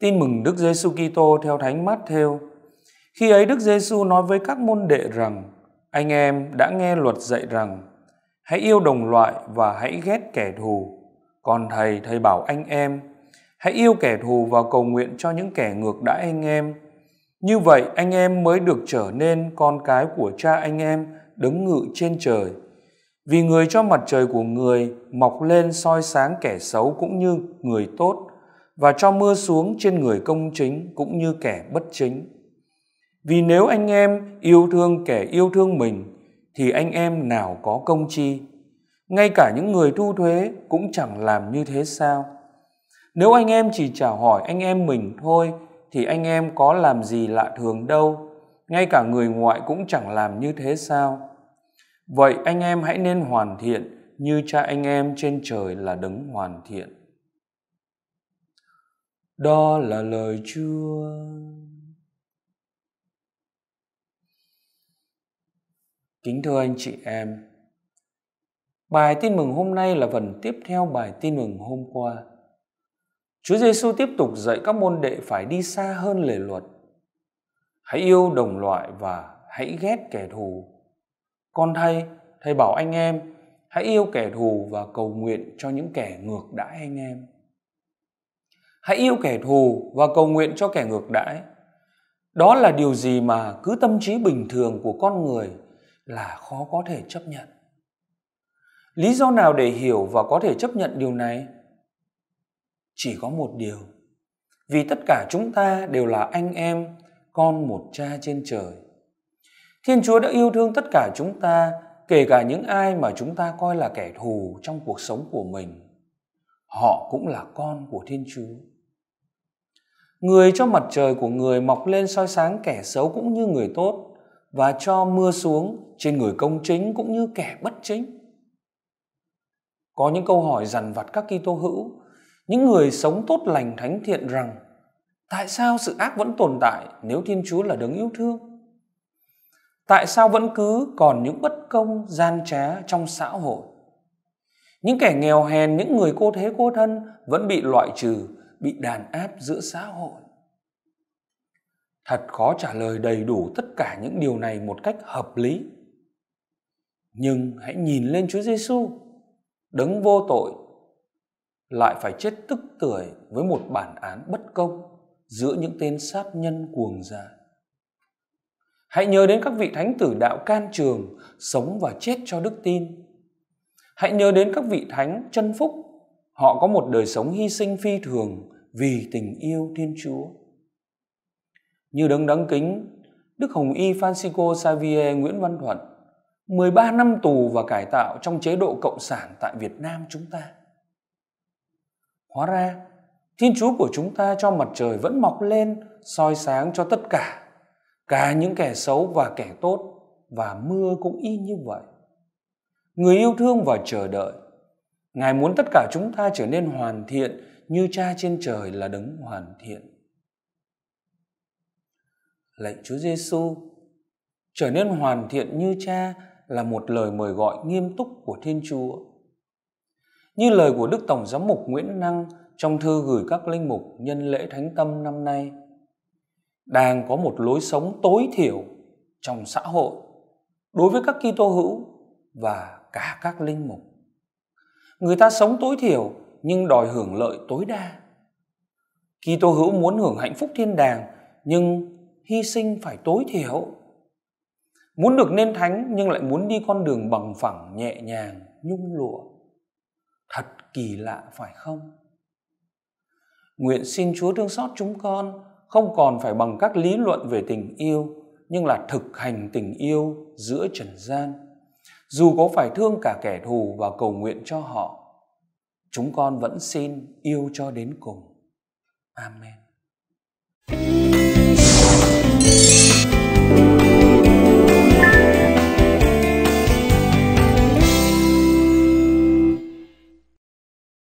Tin mừng Đức Giêsu Kitô theo Thánh Matthew. Khi ấy Đức Giêsu nói với các môn đệ rằng: Anh em đã nghe luật dạy rằng: Hãy yêu đồng loại và hãy ghét kẻ thù. Còn thầy thầy bảo anh em: Hãy yêu kẻ thù và cầu nguyện cho những kẻ ngược đãi anh em. Như vậy anh em mới được trở nên con cái của cha anh em đứng ngự trên trời. Vì người cho mặt trời của người mọc lên soi sáng kẻ xấu cũng như người tốt và cho mưa xuống trên người công chính cũng như kẻ bất chính. Vì nếu anh em yêu thương kẻ yêu thương mình, thì anh em nào có công chi? Ngay cả những người thu thuế cũng chẳng làm như thế sao? Nếu anh em chỉ chào hỏi anh em mình thôi, thì anh em có làm gì lạ thường đâu. Ngay cả người ngoại cũng chẳng làm như thế sao? Vậy anh em hãy nên hoàn thiện như cha anh em trên trời là đấng hoàn thiện đó là lời Chúa. Kính thưa anh chị em, bài tin mừng hôm nay là phần tiếp theo bài tin mừng hôm qua. Chúa Giêsu tiếp tục dạy các môn đệ phải đi xa hơn lề luật. Hãy yêu đồng loại và hãy ghét kẻ thù. Con thầy, thầy bảo anh em, hãy yêu kẻ thù và cầu nguyện cho những kẻ ngược đãi anh em hãy yêu kẻ thù và cầu nguyện cho kẻ ngược đãi. Đó là điều gì mà cứ tâm trí bình thường của con người là khó có thể chấp nhận. Lý do nào để hiểu và có thể chấp nhận điều này? Chỉ có một điều. Vì tất cả chúng ta đều là anh em, con một cha trên trời. Thiên Chúa đã yêu thương tất cả chúng ta, kể cả những ai mà chúng ta coi là kẻ thù trong cuộc sống của mình. Họ cũng là con của Thiên Chúa người cho mặt trời của người mọc lên soi sáng kẻ xấu cũng như người tốt và cho mưa xuống trên người công chính cũng như kẻ bất chính. Có những câu hỏi dằn vặt các Kitô hữu, những người sống tốt lành thánh thiện rằng tại sao sự ác vẫn tồn tại nếu Thiên Chúa là đấng yêu thương? Tại sao vẫn cứ còn những bất công gian trá trong xã hội? Những kẻ nghèo hèn, những người cô thế cô thân vẫn bị loại trừ bị đàn áp giữa xã hội thật khó trả lời đầy đủ tất cả những điều này một cách hợp lý nhưng hãy nhìn lên Chúa Giêsu đấng vô tội lại phải chết tức tưởi với một bản án bất công giữa những tên sát nhân cuồng dại Hãy nhớ đến các vị thánh tử đạo can trường sống và chết cho đức tin. Hãy nhớ đến các vị thánh chân phúc Họ có một đời sống hy sinh phi thường vì tình yêu Thiên Chúa. Như đấng đáng kính, Đức Hồng Y Francisco Xavier Nguyễn Văn Thuận, 13 năm tù và cải tạo trong chế độ cộng sản tại Việt Nam chúng ta. Hóa ra, Thiên Chúa của chúng ta cho mặt trời vẫn mọc lên, soi sáng cho tất cả, cả những kẻ xấu và kẻ tốt, và mưa cũng y như vậy. Người yêu thương và chờ đợi Ngài muốn tất cả chúng ta trở nên hoàn thiện như Cha trên trời là đấng hoàn thiện. Lệnh Chúa Giêsu trở nên hoàn thiện như Cha là một lời mời gọi nghiêm túc của Thiên Chúa. Như lời của Đức Tổng Giám mục Nguyễn Năng trong thư gửi các linh mục nhân lễ Thánh Tâm năm nay, đang có một lối sống tối thiểu trong xã hội đối với các Kitô hữu và cả các linh mục người ta sống tối thiểu nhưng đòi hưởng lợi tối đa Kitô hữu muốn hưởng hạnh phúc thiên đàng nhưng hy sinh phải tối thiểu muốn được nên thánh nhưng lại muốn đi con đường bằng phẳng nhẹ nhàng nhung lụa thật kỳ lạ phải không nguyện xin chúa thương xót chúng con không còn phải bằng các lý luận về tình yêu nhưng là thực hành tình yêu giữa trần gian dù có phải thương cả kẻ thù và cầu nguyện cho họ chúng con vẫn xin yêu cho đến cùng amen